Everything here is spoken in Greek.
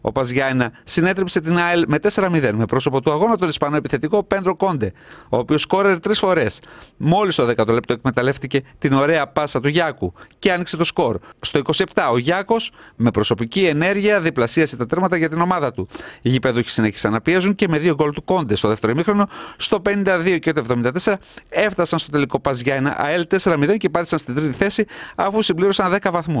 Ο Παζιάννα συνέτριψε την ΑΕΛ με 4-0 με πρόσωπο του αγώνα τον Ισπανό επιθετικό Πέντρο Κόντε, ο οποίος σκόρερε τρεις φορές. Μόλις το 10ο λεπτό εκμεταλλεύτηκε την ωραία πάσα του Γιάκου και άνοιξε το σκορ. Στο 27 ο Γιάκος με προσωπική ενέργεια διπλασίασε τα τέρματα για την ομάδα του. Οι γηπεδούχοι συνέχισαν να πιέζουν και με δύο γκολ του Κόντε στο δεύτερο ημίχρονο, στο 52 και το 74 έφτασαν στο τελικό Παζιάννα ΑΕΛ 4-0 και πάτησαν στην τρίτη θέση αφού συμπλήρωσαν 10 βαθμού.